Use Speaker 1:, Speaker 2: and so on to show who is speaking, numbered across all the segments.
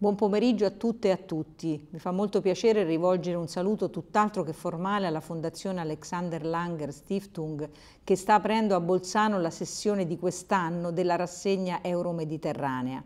Speaker 1: Buon pomeriggio a tutte e a tutti. Mi fa molto piacere rivolgere un saluto tutt'altro che formale alla Fondazione Alexander Langer Stiftung che sta aprendo a Bolzano la sessione di quest'anno della rassegna euromediterranea.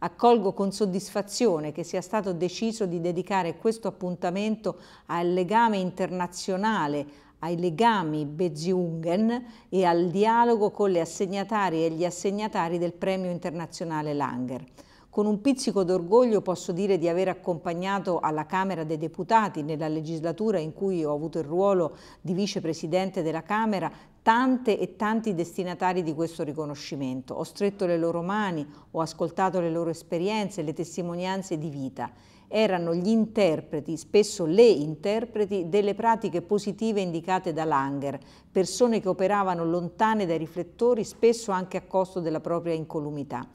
Speaker 1: Accolgo con soddisfazione che sia stato deciso di dedicare questo appuntamento al legame internazionale, ai legami Beziungen e al dialogo con le assegnatarie e gli assegnatari del premio internazionale Langer. Con un pizzico d'orgoglio posso dire di aver accompagnato alla Camera dei Deputati nella legislatura in cui ho avuto il ruolo di vicepresidente della Camera tante e tanti destinatari di questo riconoscimento. Ho stretto le loro mani, ho ascoltato le loro esperienze, le testimonianze di vita erano gli interpreti, spesso le interpreti, delle pratiche positive indicate da Langer, persone che operavano lontane dai riflettori, spesso anche a costo della propria incolumità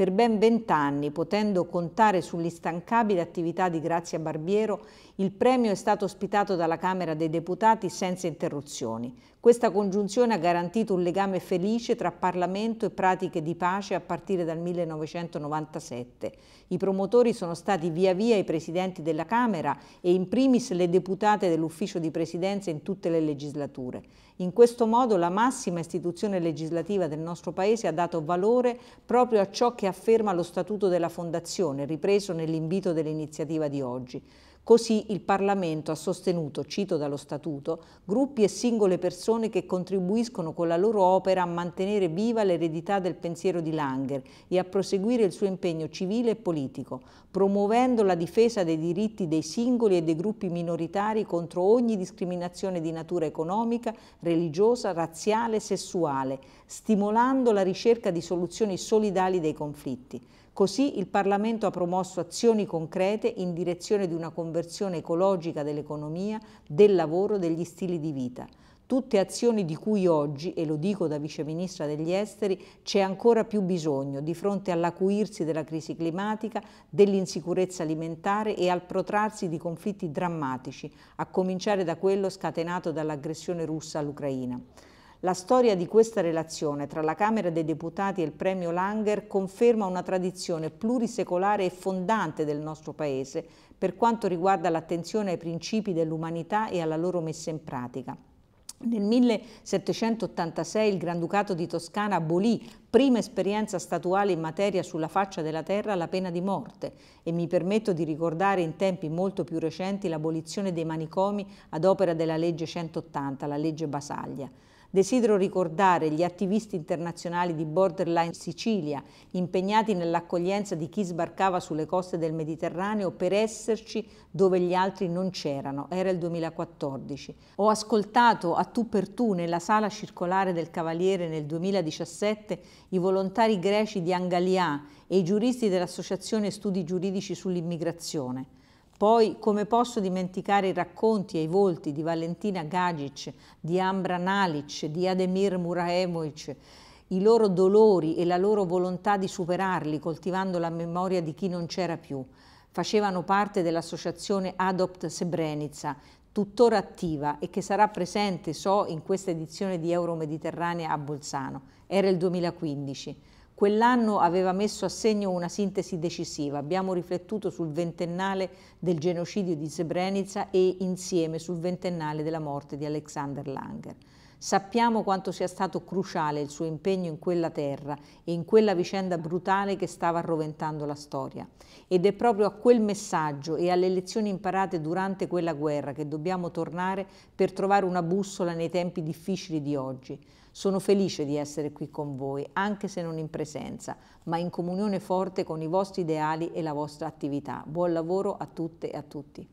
Speaker 1: per ben vent'anni, potendo contare sull'istancabile attività di Grazia Barbiero, il premio è stato ospitato dalla Camera dei Deputati senza interruzioni, questa congiunzione ha garantito un legame felice tra Parlamento e pratiche di pace a partire dal 1997. I promotori sono stati via via i presidenti della Camera e in primis le deputate dell'ufficio di presidenza in tutte le legislature. In questo modo la massima istituzione legislativa del nostro Paese ha dato valore proprio a ciò che afferma lo Statuto della Fondazione, ripreso nell'invito dell'iniziativa di oggi. Così il Parlamento ha sostenuto, cito dallo Statuto, gruppi e singole persone che contribuiscono con la loro opera a mantenere viva l'eredità del pensiero di Langer e a proseguire il suo impegno civile e politico, promuovendo la difesa dei diritti dei singoli e dei gruppi minoritari contro ogni discriminazione di natura economica, religiosa, razziale, e sessuale, stimolando la ricerca di soluzioni solidali dei conflitti. Così il Parlamento ha promosso azioni concrete in direzione di una conversione ecologica dell'economia, del lavoro, degli stili di vita. Tutte azioni di cui oggi, e lo dico da viceministra degli esteri, c'è ancora più bisogno di fronte all'acuirsi della crisi climatica, dell'insicurezza alimentare e al protrarsi di conflitti drammatici, a cominciare da quello scatenato dall'aggressione russa all'Ucraina. La storia di questa relazione tra la Camera dei Deputati e il premio Langer conferma una tradizione plurisecolare e fondante del nostro Paese per quanto riguarda l'attenzione ai principi dell'umanità e alla loro messa in pratica. Nel 1786 il Granducato di Toscana abolì, prima esperienza statuale in materia sulla faccia della terra, la pena di morte e mi permetto di ricordare in tempi molto più recenti l'abolizione dei manicomi ad opera della legge 180, la legge Basaglia. Desidero ricordare gli attivisti internazionali di Borderline Sicilia, impegnati nell'accoglienza di chi sbarcava sulle coste del Mediterraneo per esserci dove gli altri non c'erano. Era il 2014. Ho ascoltato a tu per tu nella sala circolare del Cavaliere nel 2017 i volontari greci di Angalia e i giuristi dell'Associazione Studi Giuridici sull'Immigrazione. Poi come posso dimenticare i racconti e i volti di Valentina Gagic, di Ambra Nalic, di Ademir Muraemovic, i loro dolori e la loro volontà di superarli coltivando la memoria di chi non c'era più. Facevano parte dell'associazione Adopt Srebrenica, tuttora attiva e che sarà presente, so, in questa edizione di Euro Mediterranea a Bolzano. Era il 2015. Quell'anno aveva messo a segno una sintesi decisiva. Abbiamo riflettuto sul ventennale del genocidio di Srebrenica e insieme sul ventennale della morte di Alexander Langer. Sappiamo quanto sia stato cruciale il suo impegno in quella terra e in quella vicenda brutale che stava arroventando la storia. Ed è proprio a quel messaggio e alle lezioni imparate durante quella guerra che dobbiamo tornare per trovare una bussola nei tempi difficili di oggi. Sono felice di essere qui con voi, anche se non in presenza, ma in comunione forte con i vostri ideali e la vostra attività. Buon lavoro a tutte e a tutti.